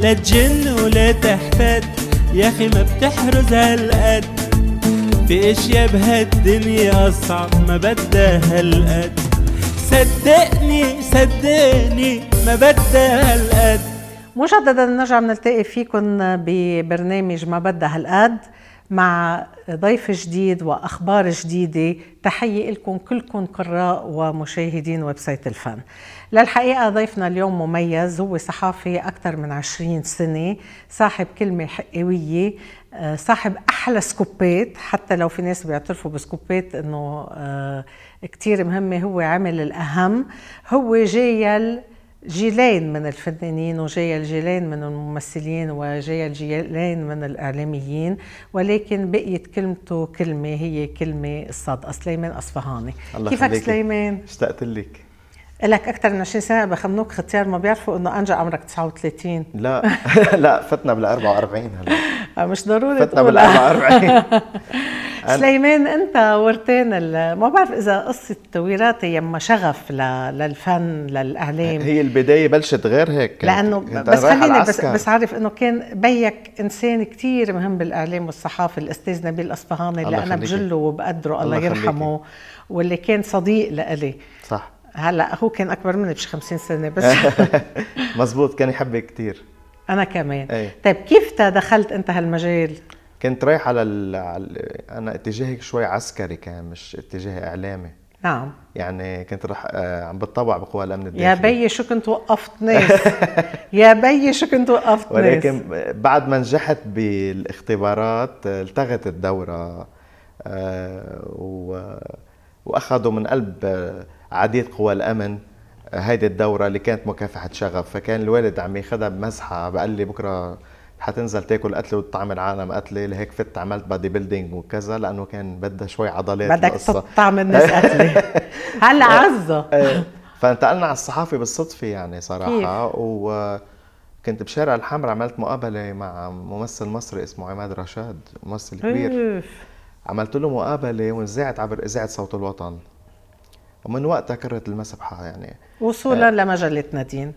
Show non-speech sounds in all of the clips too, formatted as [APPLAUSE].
لا تجن ولا تحفد يا اخي ما بتحرز هالقد في اشياء بهالدنيا اصعب ما بدها هالقد صدقني صدقني ما بدها هالقد مجددا نرجع بنلتقي فيكم ببرنامج ما بدها هالقد مع ضيف جديد واخبار جديده تحيه لكم كلكم قراء ومشاهدين ويب سايت الفن للحقيقه ضيفنا اليوم مميز هو صحافي اكثر من 20 سنه صاحب كلمه حقيقيه آه، صاحب احلى سكوبات حتى لو في ناس بيعترفوا بسكوبات انه آه، كثير مهمه هو عمل الاهم هو جايل جيلين من الفنانين وجاي الجيلين من الممثلين وجاي الجيلين من الاعلاميين ولكن بقيت كلمته كلمه هي كلمه الصادقه سليمان اصفهاني كيفك سليمان؟ اشتقت لك لك اكثر من 20 سنه بخمنوك ختيار ما بيعرفوا انه انجا عمرك 39 لا [LAUGHS] لا فتنا بال 44 هلا آه، مش ضروري فتنا بال 44 [LAUGHS] سليمان انت ورتين ما بعرف اذا قصه وراثه يما شغف للفن للاعلام هي البدايه بلشت غير هيك لانه بس خليني بس بس عارف انه كان بيك انسان كثير مهم بالاعلام والصحافه الاستاذ نبيل الاصفهاني اللي انا بجله وبقدره الله, الله يرحمه واللي كان صديق لإلي صح هلا هو كان اكبر مني بشي 50 سنه بس [LAUGHS] مزبوط كان يحبك كثير انا كمان أي. طيب كيف دخلت انت هالمجال كنت رايح على, ال... على انا اتجاهي شوي عسكري كان مش اتجاهي اعلامي نعم يعني كنت رح آه، عم بتطوع بقوى الامن الداخلي يا بيي شو كنت وقفت [LAUGHS] ناس يا بيي شو كنت وقفت ناس ولكن بعد ما نجحت بالاختبارات التغت الدوره آه، و... واخذوا من قلب عديد قوى الامن هيدي الدوره اللي كانت مكافحه شغب فكان الوالد عم ياخذها بمزحه بقال لي بكره حتنزل تاكل قتله وتطعم العالم قتله لهيك فت عملت بادي بيلدينج وكذا لانه كان بدها شوي عضلات بدك تطعم الناس قتله [LAUGHS] هلا آه. عزه آه. فانتقلنا على الصحافه بالصدفه يعني صراحه وكنت بشارع الحمراء عملت مقابلة مع ممثل مصري اسمه عماد رشاد ممثل كبير عملت له مقابلة ونزعت عبر إذاعة صوت الوطن ومن وقتها كررت المسبحة يعني وصولا آه لمجلة نادين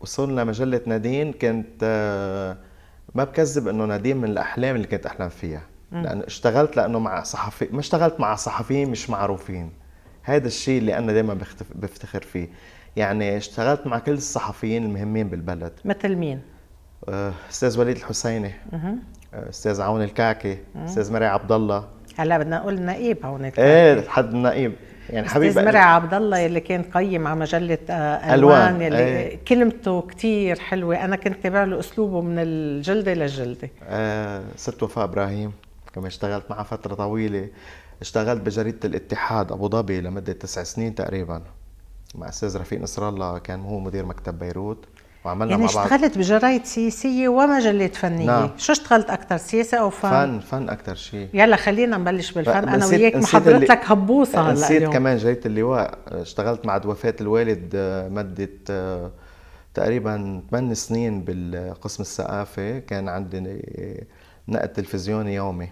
وصولا لمجلة نادين كنت آه ما بكذب انه نادين من الاحلام اللي كنت احلم فيها لانه اشتغلت لانه مع صحفي ما اشتغلت مع صحفيين مش معروفين هذا الشيء اللي انا دائما بختف... بفتخر فيه يعني اشتغلت مع كل الصحفيين المهمين بالبلد مثل مين آه، استاذ وليد الحسيني آه، استاذ عون الكعكي استاذ مري عبد الله هلا بدنا نقول نقيب عون إيه، الكعكي ايه حد النقيب يعني حبيبي مرعي عبد الله اللي كان قيم على مجله آه، الوان, ألوان. اللي أي. كلمته كثير حلوه انا كنت تابع له اسلوبه من الجلده للجلده آه ست وفاء ابراهيم كمان اشتغلت معها فتره طويله اشتغلت بجريده الاتحاد ابو ظبي لمده تسع سنين تقريبا مع استاذ رفيق نصر الله كان هو مدير مكتب بيروت وعملنا يعني مع بعض اشتغلت بجرايد سياسيه ومجلات فنيه نعم. شو اشتغلت اكثر سياسه او فن فن فن اكثر شيء يلا خلينا نبلش بالفن انا وياك محضرت لك هبوصه هلا نسيت اليوم. كمان جريده اللواء اشتغلت مع وفاه الوالد آه، مده آه، تقريبا 8 سنين بالقسم الثقافي كان عندي آه، نقد تلفزيوني يومي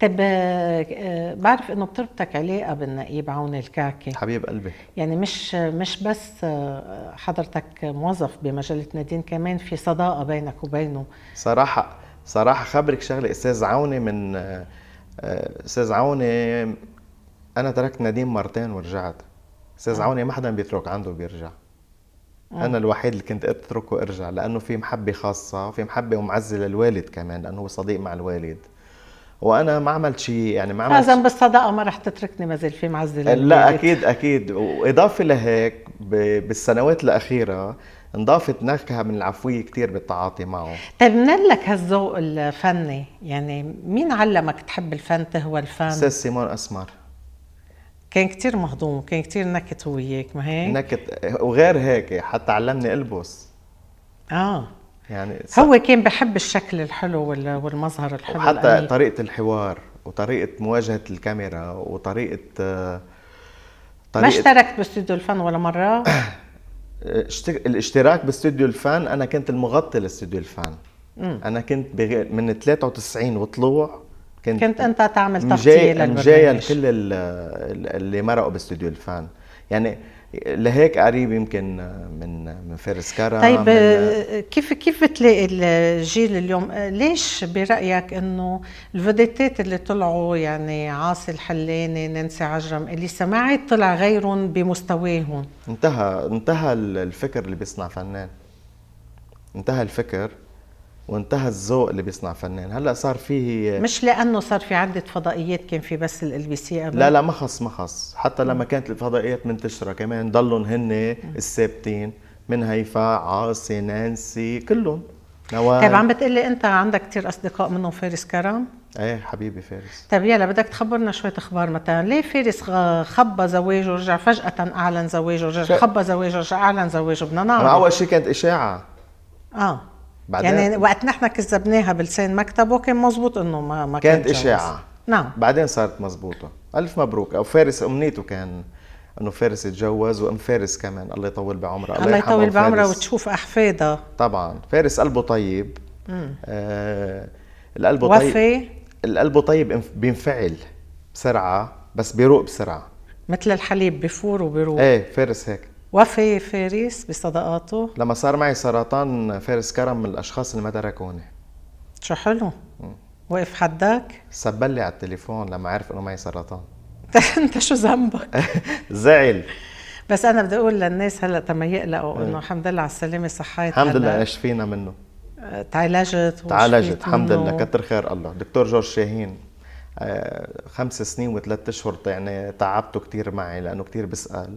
طب آه، آه، بعرف انه بتربطك علاقه بالنقيب عون الكعكي حبيب قلبي يعني مش مش بس آه، حضرتك موظف بمجله نادين كمان في صداقه بينك وبينه صراحه صراحه خبرك شغله استاذ عوني من استاذ عوني انا تركت نادين مرتين ورجعت استاذ عوني ما حدا بيترك عنده بيرجع انا الوحيد اللي كنت اترك وارجع لانه في محبه خاصه وفي محبه ومعزه للوالد كمان لانه هو صديق مع الوالد وانا ما عملت شيء يعني ما عملت لازم بالصداقه ما رح تتركني ما زال في معزله لا اكيد اكيد واضافه لهيك بالسنوات الاخيره انضافت نكهه من العفويه كثير بالتعاطي معه طيب من لك هالذوق الفني يعني مين علمك تحب الفن تهوى الفن استاذ سيمون اسمر كان كثير مهضوم كان كثير نكت هو وياك ما هيك نكت وغير هيك حتى علمني البس اه يعني هو كان بحب الشكل الحلو والمظهر الحلو حتى طريقه الحوار وطريقه مواجهه الكاميرا وطريقه آه، طريقة ما اشتركت باستوديو الفن ولا مره [COUGHS] الاشتراك باستوديو الفن انا كنت المغطي لاستوديو الفن مم. انا كنت من 93 وطلوع كنت كنت انت تعمل تغطيه للبرنامج جاي كل اللي مرقوا باستوديو الفن يعني لهيك قريب يمكن من من فارس كرم طيب من كيف كيف بتلاقي الجيل اليوم ليش برايك انه الفيديتات اللي طلعوا يعني عاصي الحلاني نانسي عجرم اللي سمعت طلع غيرهم بمستواهم انتهى انتهى الفكر اللي بيصنع فنان انتهى الفكر وانتهى الذوق اللي بيصنع فنان هلا صار فيه مش لانه صار في عده فضائيات كان في بس ال سي قبل لا لا ما خص ما خص حتى لما كانت الفضائيات منتشره كمان ضلوا هن الثابتين من هيفاء عاصي نانسي كلهم نوال طيب عم بتقلي انت عندك كثير اصدقاء منهم فارس كرم ايه حبيبي فارس طيب يلا بدك تخبرنا شوية اخبار مثلا ليه فارس خبى زواجه ورجع فجأة اعلن زواجه رجع خبى زواجه رجع اعلن زواجه بدنا نعرف اول شيء كانت اشاعة اه بعدين يعني وقت نحن كذبناها بلسان مكتبه كان مزبوط انه ما ما كانت اشاعه نعم بعدين صارت مزبوطه الف مبروك او فارس امنيته كان انه فارس يتجوز وام فارس كمان الله يطول بعمرها الله, الله يطول بعمرها وتشوف احفادها طبعا فارس قلبه طيب امم آه القلب طيب وفي القلب طيب بينفعل بسرعه بس بيروق بسرعه مثل الحليب بفور وبيروق ايه فارس هيك وفي فارس بصداقاته لما صار معي سرطان فارس كرم من الاشخاص اللي ما تركوني شو حلو وقف حدك؟ سبل لي على التليفون لما عرف انه معي سرطان [LAUGHS] انت شو ذنبك؟ [LAUGHS] زعل بس انا بدي اقول للناس هلا تما يقلقوا انه إيه. الحمد لله على السلامه صحيت الحمد لله شفينا منه آه، تعالجت تعالجت الحمد لله كتر خير الله دكتور جورج شاهين آه، خمس سنين وثلاث اشهر يعني تعبته كثير معي لانه كثير بسال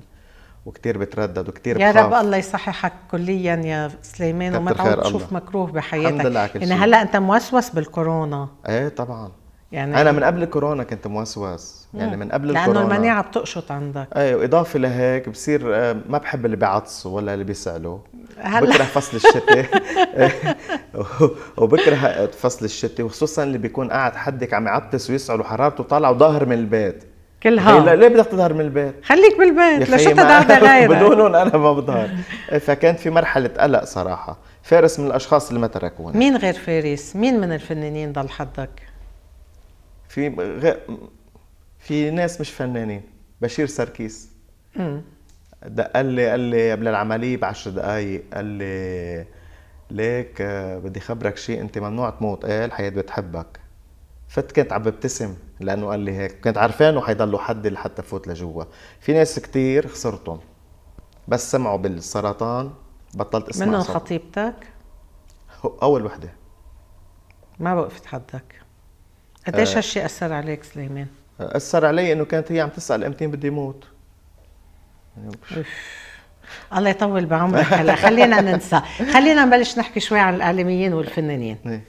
وكتير بتردد وكتير يا بخاف. رب الله يصححك كليا يا سليمان وما تعود تشوف مكروه بحياتك الحمد لله كل يعني هلا انت موسوس بالكورونا ايه طبعا يعني انا من قبل الكورونا كنت موسوس يعني مم. من قبل لأنه الكورونا لانه المناعه بتقشط عندك ايه واضافه لهيك بصير آه، ما بحب اللي بيعطسوا ولا اللي بيسالوا هلا بكره [LAUGHS] فصل الشتاء [LAUGHS] وبكره فصل الشتاء وخصوصا اللي بيكون قاعد حدك عم يعطس ويسعل وحرارته طالعه وظاهر من البيت كلها إيه، ليه بدك تظهر من البيت؟ خليك بالبيت لشو غيرك؟ بدونهم انا ما بظهر إيه، فكانت في مرحله قلق صراحه فارس من الاشخاص اللي ما تركوني مين غير فارس؟ مين من الفنانين ضل حظك؟ في غير في ناس مش فنانين بشير سركيس دق لي قال لي قبل العمليه بعشر دقائق قال لي ليك آه، بدي خبرك شيء انت ممنوع تموت قال إيه، الحياه بتحبك فت كنت عم ببتسم لانه قال لي هيك كنت عارفانه حيضلوا حدي لحتى فوت لجوا في ناس كثير خسرتهم بس سمعوا بالسرطان بطلت اسمع منهم خطيبتك اول وحده ما وقفت حدك قديش أه هالشيء اثر عليك سليمان اثر علي انه كانت هي عم تسال امتين بدي موت يعني الله يطول بعمرك هلا خلينا ننسى خلينا نبلش نحكي شوي عن الاعلاميين والفنانين إيه.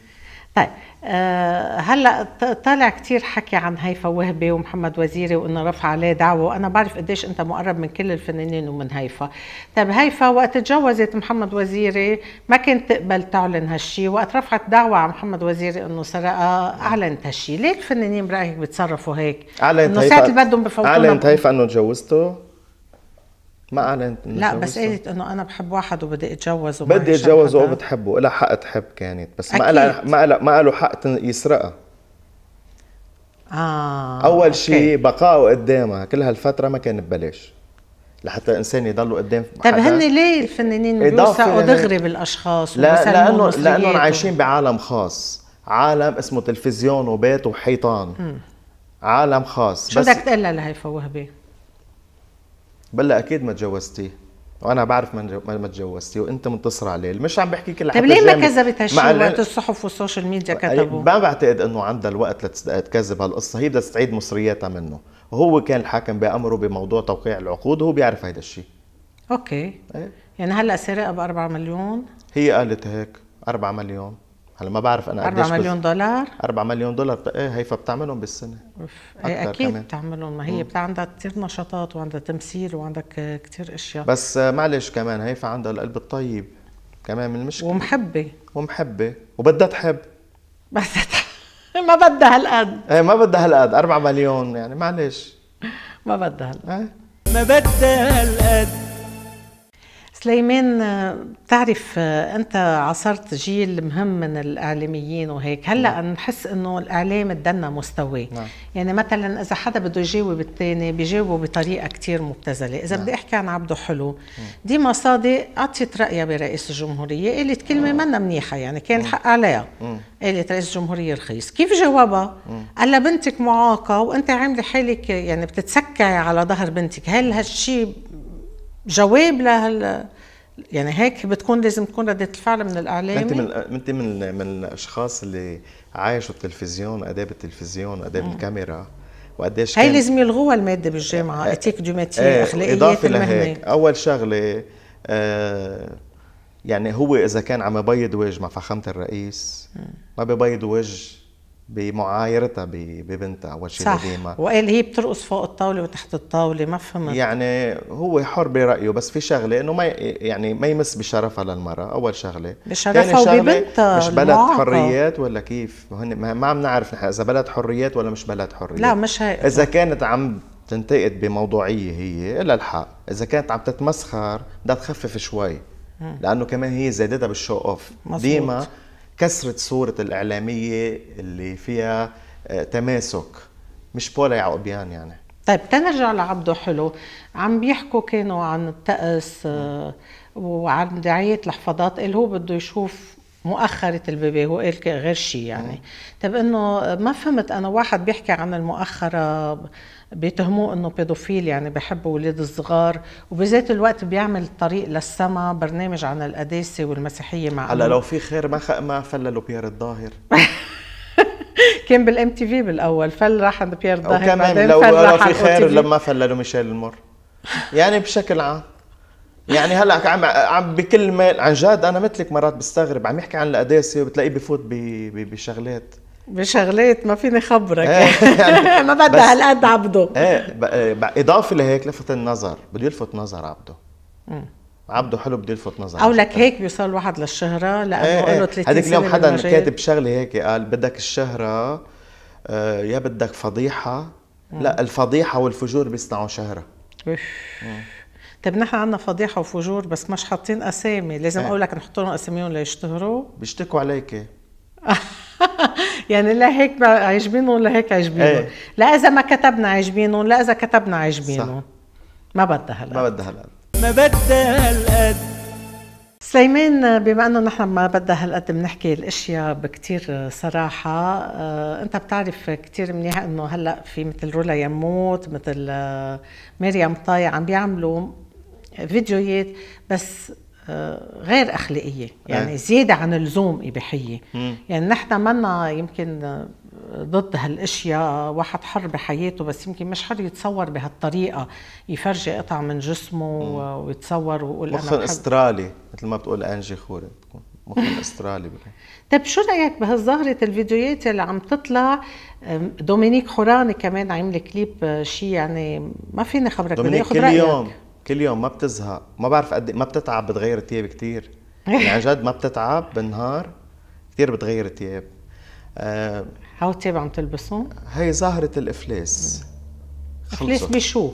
طيب آه، هلا طالع كثير حكي عن هيفا وهبي ومحمد وزيري وانه رفع عليه دعوه وانا بعرف قديش انت مقرب من كل الفنانين ومن هيفا طيب هيفا وقت تجوزت محمد وزيري ما كانت تقبل تعلن هالشي وقت رفعت دعوه على محمد وزيري انه سرقها اعلنت هالشي ليه الفنانين برايك بيتصرفوا هيك اعلنت هيفا انه ساعه اللي بدهم بفوتونا اعلنت هيفا انه تجوزته ما اعلنت لا بس قالت انه انا بحب واحد وبدي اتجوزه بدي اتجوزه وبتحبه لها حق تحب كانت بس ما لها ما ما له حق يسرقها آه اول شيء بقائه قدامها كل هالفتره ما كان ببلاش لحتى الانسان يضله قدام طب هن ليه الفنانين بيوثقوا دغري بالاشخاص لا لانه لانهم عايشين بعالم خاص عالم اسمه تلفزيون وبيت وحيطان م. عالم خاص شو بدك تقلها لهيفا وهبي؟ بلا اكيد ما تجوزتيه وانا بعرف ما تجوزتي وانت منتصر عليه مش عم بحكي كل طيب ليه ما كذبت هالشيء وقت الصحف والسوشيال ميديا كتبوا ما بعتقد انه عندها الوقت لتكذب هالقصه هي بدها تستعيد مصرياتها منه وهو كان الحاكم بامره بموضوع توقيع العقود وهو بيعرف هيدا الشيء اوكي أيه؟ يعني هلا سرقه ب 4 مليون هي قالت هيك 4 مليون هلا ما بعرف انا قديش 4 مليون دولار 4 مليون دولار ايه هيفا بتعملهم بالسنه اوف ايه اكيد كمان. بتعملهم ما هي بتاع عندها كثير نشاطات وعندها تمثيل وعندك كثير اشياء بس آه، معلش كمان هيفا عندها القلب الطيب كمان من المشكله ومحبه ومحبه وبدها تحب [LAUGHS] بس ما بدها هالقد ايه ما بدها هالقد 4 مليون يعني معلش [LAUGHS] ما بدها هالقد إيه؟ ما بدها هالقد سليمان آه، تعرف آه، انت عصرت جيل مهم من الاعلاميين وهيك هلا نعم. نحس انه الاعلام تدنى مستواه نعم. يعني مثلا اذا حدا بده يجاوب الثاني بيجاوبه بطريقه كثير مبتذله اذا نعم. بدي احكي عن عبده حلو ديما صادق عطيت رايها برئيس الجمهوريه قالت كلمه آه. منا منيحه يعني كان الحق عليها قالت رئيس الجمهوريه رخيص كيف جوابها قال لها بنتك معاقه وانت عامله حالك يعني بتتسكعي على ظهر بنتك هل هالشيء جواب لهال يعني هيك بتكون لازم تكون ردة الفعل من الاعلام انت من انت من من الاشخاص اللي عايشوا التلفزيون اداب التلفزيون اداب الكاميرا وقديش هي لازم يلغوها الماده بالجامعه آه، اتيك دو ماتير إيه، اخلاقيات اضافه لهيك اول شغله آه يعني هو اذا كان عم يبيض وجه مع فخامه الرئيس ما ببيض وجه بمعايرتها ببنتها اول شيء صح وقال هي بترقص فوق الطاوله وتحت الطاوله ما فهمت يعني هو حر برايه بس في شغله انه ما يعني ما يمس بشرفها للمراه اول شغله بشرفها وببنتها مش بلد المعقة. حريات ولا كيف ما عم نعرف نحن اذا بلد حريات ولا مش بلد حريات لا مش هي اذا كانت عم تنتقد بموضوعيه هي إلا الحق اذا كانت عم تتمسخر بدها تخفف شوي لانه كمان هي زادتها بالشو اوف ديما كسرت صورة الإعلامية اللي فيها آه، تماسك مش بولا يعقوبيان يعني طيب تنرجع لعبده حلو عم بيحكوا كانوا عن الطقس آه، وعن دعاية الحفاضات اللي هو بده يشوف مؤخرة البيبي هو قال غير شيء يعني طيب انه ما فهمت انا واحد بيحكي عن المؤخرة بيتهموه انه بيدوفيل يعني بحب اولاد الصغار وبذات الوقت بيعمل طريق للسما برنامج عن القداسه والمسيحيه مع هلا لو في خير ما خ... ما فللوا بيير الظاهر [LAUGHS] كان بالام تي في بالاول فل راح عند بيير الظاهر وكمان لو, لو في خير لما فللوا ميشيل المر يعني بشكل عام يعني هلا عم عم بكل ما عن جد انا مثلك مرات بستغرب عم يحكي عن القداسه وبتلاقيه بفوت بشغلات بي... بي... بشغلات ما فيني خبرك إيه، [LAUGHS] يعني [LAUGHS] ما بدها هالقد عبده ايه, إيه، اضافه لهيك لفت النظر بده يلفت نظر عبده عبده حلو بده يلفت نظر او لك هيك بيوصل الواحد للشهره إيه، لانه له 30 هذيك اليوم حدا كاتب شغله هيك قال بدك الشهره آه، يا بدك فضيحه لا الفضيحه والفجور بيصنعوا شهره طيب نحن عندنا فضيحه وفجور بس مش حاطين اسامي لازم اقول لك نحط لهم اساميهم ليشتهروا بيشتكوا عليكي [LAUGHS] [LAUGHS] يعني لا هيك عاجبينهم لا هيك عاجبينهم ايه. لا اذا ما كتبنا عاجبينهم لا اذا كتبنا عاجبينهم ما بدها هالقد ما بدها هالقد ما بدها هالقد سليمان بما انه نحن ما بدها هالقد بنحكي الاشياء بكتير صراحه آه، انت بتعرف كتير منيح انه هلا في مثل رولا يموت مثل آه، مريم طاي عم بيعملوا فيديوهات بس غير اخلاقيه يعني أه. زياده عن اللزوم اباحيه يعني نحن منا يمكن ضد هالاشياء واحد حر بحياته بس يمكن مش حر يتصور بهالطريقه يفرجي قطع من جسمه مم. ويتصور ويقول مخ انا استرالي مثل ما بتقول انجي خوري بتكون مخ [LAUGHS] استرالي طيب شو رايك بهالظاهره الفيديوهات اللي عم تطلع دومينيك خوراني كمان عامله كليب آه، شيء يعني ما فيني خبرك بدي اخذ رايك كل يوم ما بتزهق ما بعرف قد إيه، ما بتتعب بتغير الثياب كثير يعني عن جد ما بتتعب بالنهار كثير بتغير الثياب آه هاو الثياب عم تلبسهم؟ هي ظاهرة الإفلاس إفلاس بشو؟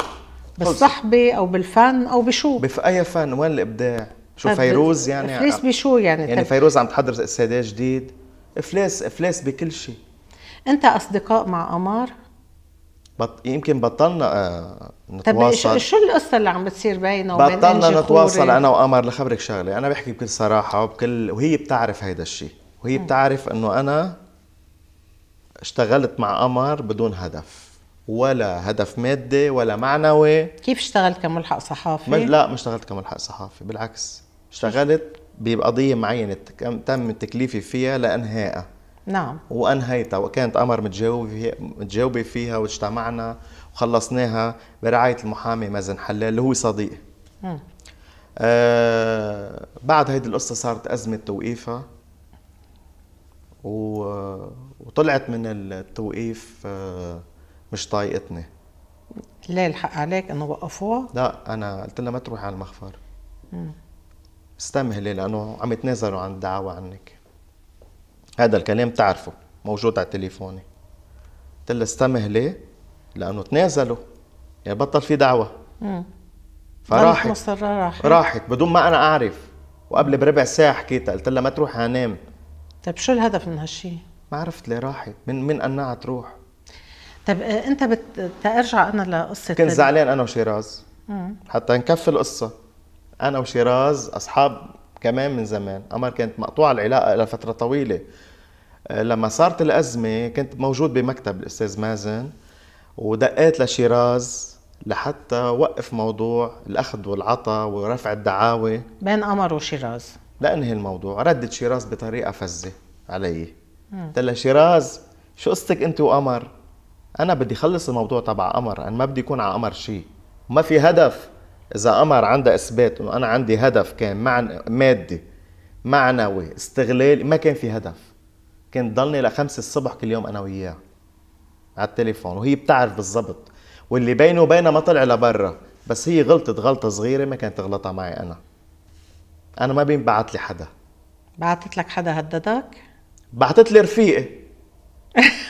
بالصحبة أو بالفن أو بشو؟ بأي فن وين الإبداع؟ شو طيب، فيروز يعني إفلاس بشو يعني؟ يعني طيب. فيروز عم تحضر سادات جديد إفلاس إفلاس بكل شيء أنت أصدقاء مع قمر؟ بط... يمكن بطلنا آه، نتواصل طب شو القصة اللي عم بتصير بينه وبين بطلنا نتواصل أنا وقمر لخبرك شغلة أنا بحكي بكل صراحة وبكل وهي بتعرف هيدا الشيء وهي بتعرف إنه أنا اشتغلت مع قمر بدون هدف ولا هدف مادي ولا معنوي كيف اشتغلت كملحق صحافي؟ مش لا ما اشتغلت كملحق صحافي بالعكس اشتغلت بقضية معينة تم تكليفي فيها لإنهائها نعم وانهيتها وكانت قمر متجاوبه متجاوبه فيها واجتمعنا وخلصناها برعايه المحامي مازن حلال اللي هو صديقي آه بعد هيدي القصه صارت ازمه توقيفها و... وطلعت من التوقيف آه مش طايقتني ليه الحق عليك انه وقفوها؟ لا انا قلت لها ما تروحي على المخفر استمهلي لانه عم يتنازلوا عن الدعاوى عنك هذا الكلام تعرفه موجود على تليفوني قلت له استمه ليه لانه تنازلوا يا بطل في دعوه فراحت مصرة راحت راحت بدون ما انا اعرف وقبل بربع ساعه حكيتها قلت لها ما تروح انام طيب شو الهدف من هالشيء ما عرفت ليه راحت من من قنعها تروح طيب آه، انت بت... ارجع انا لقصه كنت زعلان انا وشيراز مم. حتى نكفي القصه انا وشيراز اصحاب كمان من زمان قمر كانت مقطوعة العلاقة لفترة طويلة آه، لما صارت الأزمة كنت موجود بمكتب الأستاذ مازن ودقيت لشيراز لحتى وقف موضوع الأخذ والعطاء ورفع الدعاوى بين قمر وشيراز لأنهي الموضوع ردت شيراز بطريقة فزة علي قلت لها شيراز شو قصتك أنت وقمر أنا بدي خلص الموضوع تبع قمر أنا ما بدي يكون على قمر شيء ما في هدف اذا قمر عندها اثبات انه انا عندي هدف كان معن... مادي معنوي استغلال ما كان في هدف كان ضلني لخمسة الصبح كل يوم انا وياها على التليفون وهي بتعرف بالضبط واللي بينه وبينها ما طلع لبرا بس هي غلطت غلطه صغيره ما كانت تغلطها معي انا انا ما بينبعث لي حدا بعثت لك حدا هددك بعثت لي رفيقي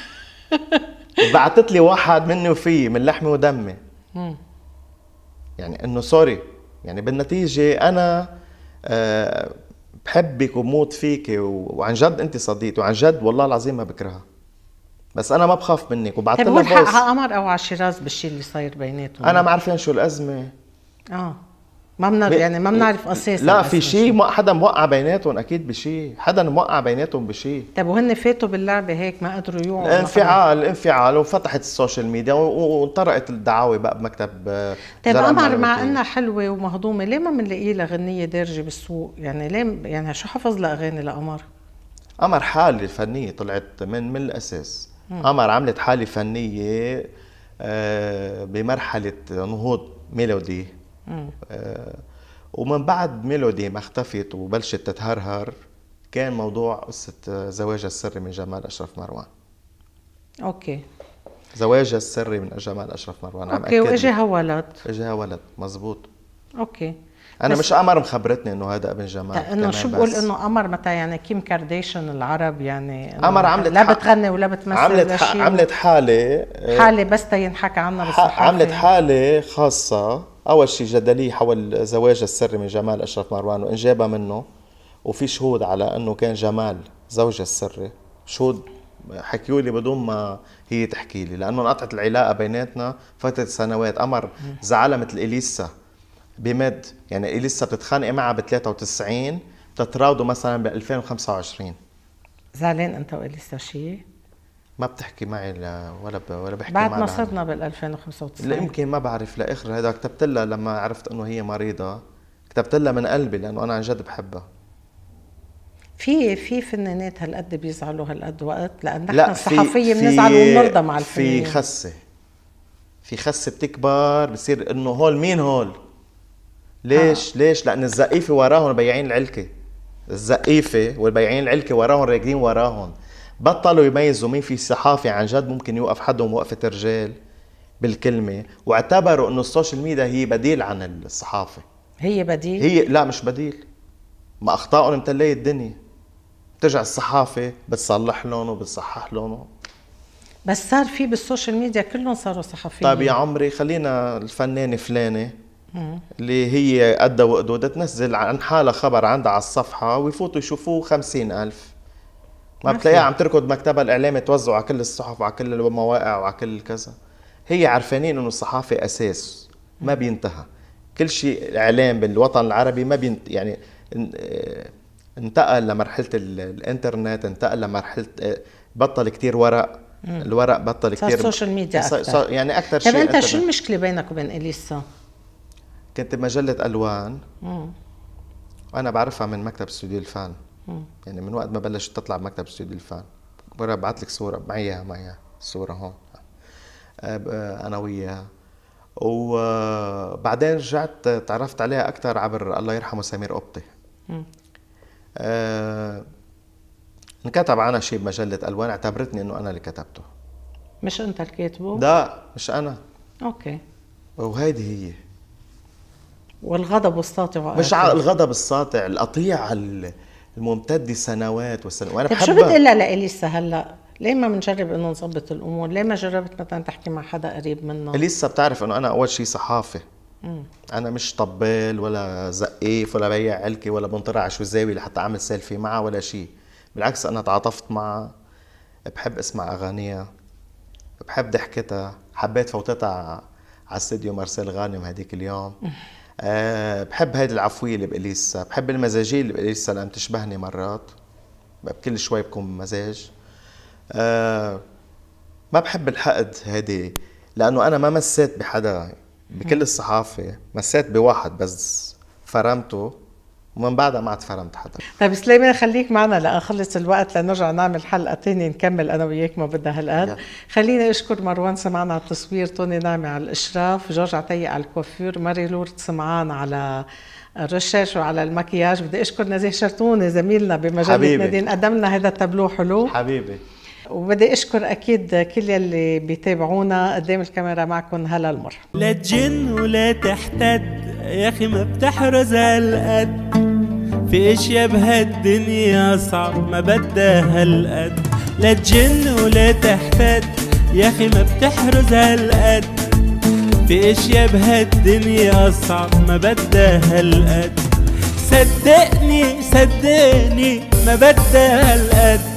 [LAUGHS] بعثت لي واحد مني وفيه من لحمي ودمي يعني انه سوري يعني بالنتيجه انا آه، بحبك وبموت فيك وعن جد انت صديقتي وعن جد والله العظيم ما بكرهها بس انا ما بخاف منك وبعت طيب، لها بوس قمر او على شيراز بالشيء اللي صاير بيناتهم انا ما عارفين شو الازمه اه ما بنعرف يعني ما بنعرف اساسا لا في شيء ما حدا موقع بيناتهم اكيد بشيء حدا موقع بيناتهم بشيء طب وهن فاتوا باللعبه هيك ما قدروا يوعوا انفعال انفعال وفتحت السوشيال ميديا وانطرقت الدعاوي بقى بمكتب آه، طيب قمر مع انها حلوه ومهضومه ليه ما بنلاقي لها غنيه دارجه بالسوق يعني ليه يعني شو حفظ لها اغاني لقمر قمر حاله الفنيه طلعت من من الاساس قمر عملت حاله فنيه آه، بمرحله نهوض ميلودي آه، ومن بعد ميلودي ما اختفت وبلشت تتهرهر كان موضوع قصة آه، زواجها السري من جمال أشرف مروان أوكي زواجها السري من جمال أشرف مروان عم أوكي وإجاها ولد إجاها ولد مزبوط أوكي أنا مش قمر مخبرتني إنه هذا ابن جمال إنه شو بقول إنه قمر متى يعني كيم كارديشن العرب يعني قمر عملت لا بتغني ولا بتمثل عملت عملت حالة آه، حالة بس تينحكى عنها بالصحافة عملت حالة خاصة أول شيء جدلية حول زواج السري من جمال أشرف مروان وإنجابها منه وفي شهود على أنه كان جمال زوجها السري شهود حكيوا لي بدون ما هي تحكي لي لانه انقطعت العلاقه بيناتنا فتره سنوات امر زعلها مثل اليسا بمد يعني اليسا بتتخانقي معها ب 93 بتتراودوا مثلا ب 2025 زعلان انت واليسا شيء؟ ما بتحكي معي لا ولا ب... ولا بحكي بعد ما صرنا بال 2095 لا يمكن ما بعرف لاخر هذا كتبت لها لما عرفت انه هي مريضه كتبت لها من قلبي لانه انا عن جد بحبها في في فنانات هالقد بيزعلوا هالقد وقت لان نحن لا الصحفيه بنزعل وبنرضى مع الفنانين في خسه في خسه بتكبر بصير انه هول مين هول ليش آه. ليش لان الزقيفه وراهم بياعين العلكه الزقيفه والبياعين العلكه وراهم راكدين وراهم بطلوا يميزوا مين في صحافي عن جد ممكن يوقف حدهم وقفة رجال بالكلمة واعتبروا انه السوشيال ميديا هي بديل عن الصحافة هي بديل؟ هي لا مش بديل ما اخطائهم متلاقي الدنيا بترجع الصحافة بتصلح لهم وبتصحح لهم بس صار في بالسوشيال ميديا كلهم صاروا صحفيين طيب يا عمري خلينا الفنانة فلانة اللي هي قدها وقدودها تنزل عن حالها خبر عندها على الصفحة ويفوتوا يشوفوه خمسين ألف ما بتلاقيها عم تركض مكتبها الاعلامي توزع على كل الصحف وعلى كل المواقع وعلى كل كذا هي عرفانين انه الصحافه اساس ما بينتهى كل شيء اعلام بالوطن العربي ما بينت يعني آه، انتقل لمرحله الانترنت انتقل لمرحله آه، بطل كتير ورق الورق بطل كتير السوشيال ميديا اكثر يعني اكثر شيء طيب انت شو المشكله بينك وبين اليسا كنت بمجله الوان مم. وانا بعرفها من مكتب استوديو الفن يعني من وقت ما بلشت تطلع بمكتب استوديو الفن مرة بعت لك صورة معي معي الصورة هون أنا آه، وياها وبعدين رجعت تعرفت عليها أكثر عبر الله يرحمه سمير قبطي أه انكتب عنها شيء بمجلة ألوان اعتبرتني إنه أنا اللي كتبته مش أنت الكاتبه؟ لا مش أنا أوكي وهيدي هي والغضب الساطع مش الغضب الساطع القطيع ال... الممتد سنوات وسنوات وانا طب شو بتقلها لاليسا هلا؟ ليه ما بنجرب انه نظبط الامور؟ ليه ما جربت مثلا تحكي مع حدا قريب منه؟ اليسا بتعرف انه انا اول شيء صحافه مم. انا مش طبال ولا زقيف ولا بيع علكه ولا بنطر على شوزاوي لحتى اعمل سيلفي معها ولا شيء بالعكس انا تعاطفت معها بحب اسمع اغانيها بحب ضحكتها حبيت فوتتها على استديو مارسيل غانم هديك اليوم أه بحب هيدي العفويه اللي بإليسا بحب المزاجيه اللي بإليسا لان تشبهني مرات بكل شوي بكون مزاج أه ما بحب الحقد هيدي لانه انا ما مسيت بحدا بكل الصحافه مسيت بواحد بس فرمته ومن بعدها ما عاد فرمت حدا طيب سليمان خليك معنا لنخلص الوقت لنرجع نعمل حلقه ثانيه نكمل انا وياك ما بدها هالقد خليني اشكر مروان سمعان على التصوير توني نعمه على الاشراف جورج عطيه على الكوافير ماري لورد سمعان على الرشاش وعلى المكياج بدي اشكر نزيه شرطوني زميلنا بمجله نادين قدم لنا هذا التابلو حلو حبيبي وبدي اشكر اكيد كل يلي بيتابعونا قدام الكاميرا معكم هلا المر لا تجن ولا تحتد يا اخي ما بتحرز هالقد في اشياء بهالدنيا صعب ما بدها هالقد لا تجن ولا تحتد يا اخي ما بتحرز هالقد في اشياء بهالدنيا صعب ما بدها هالقد صدقني صدقني ما بدها هالقد